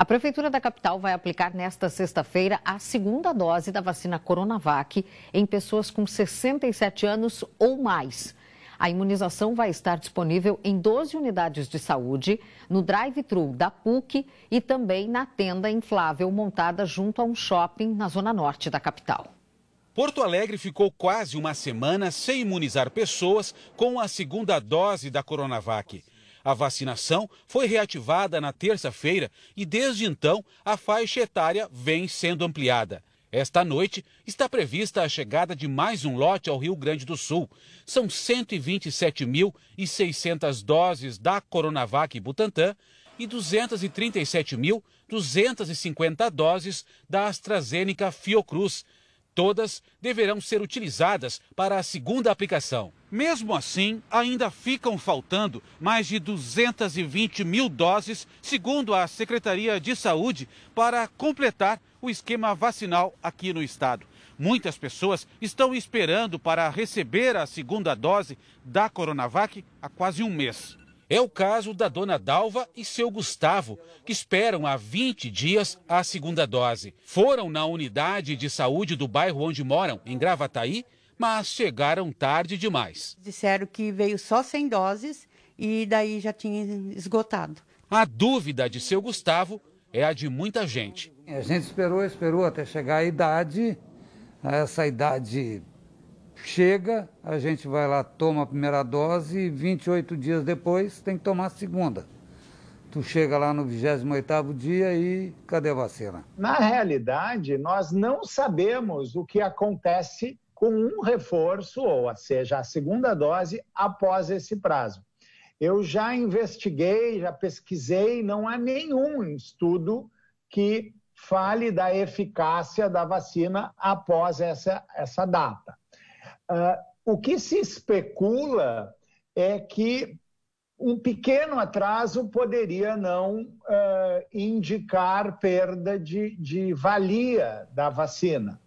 A Prefeitura da capital vai aplicar nesta sexta-feira a segunda dose da vacina Coronavac em pessoas com 67 anos ou mais. A imunização vai estar disponível em 12 unidades de saúde, no drive-thru da PUC e também na tenda inflável montada junto a um shopping na zona norte da capital. Porto Alegre ficou quase uma semana sem imunizar pessoas com a segunda dose da Coronavac. A vacinação foi reativada na terça-feira e, desde então, a faixa etária vem sendo ampliada. Esta noite está prevista a chegada de mais um lote ao Rio Grande do Sul. São 127.600 doses da Coronavac Butantan e 237.250 doses da AstraZeneca Fiocruz, Todas deverão ser utilizadas para a segunda aplicação. Mesmo assim, ainda ficam faltando mais de 220 mil doses, segundo a Secretaria de Saúde, para completar o esquema vacinal aqui no estado. Muitas pessoas estão esperando para receber a segunda dose da Coronavac há quase um mês. É o caso da dona Dalva e seu Gustavo, que esperam há 20 dias a segunda dose. Foram na unidade de saúde do bairro onde moram, em Gravataí, mas chegaram tarde demais. Disseram que veio só 100 doses e daí já tinha esgotado. A dúvida de seu Gustavo é a de muita gente. É, a gente esperou, esperou até chegar a idade, né? essa idade chega, a gente vai lá, toma a primeira dose e 28 dias depois tem que tomar a segunda. Tu chega lá no 28º dia e cadê a vacina? Na realidade, nós não sabemos o que acontece com um reforço, ou seja, a segunda dose, após esse prazo. Eu já investiguei, já pesquisei, não há nenhum estudo que fale da eficácia da vacina após essa, essa data. Ah, o que se especula é que um pequeno atraso poderia não ah, indicar perda de, de valia da vacina.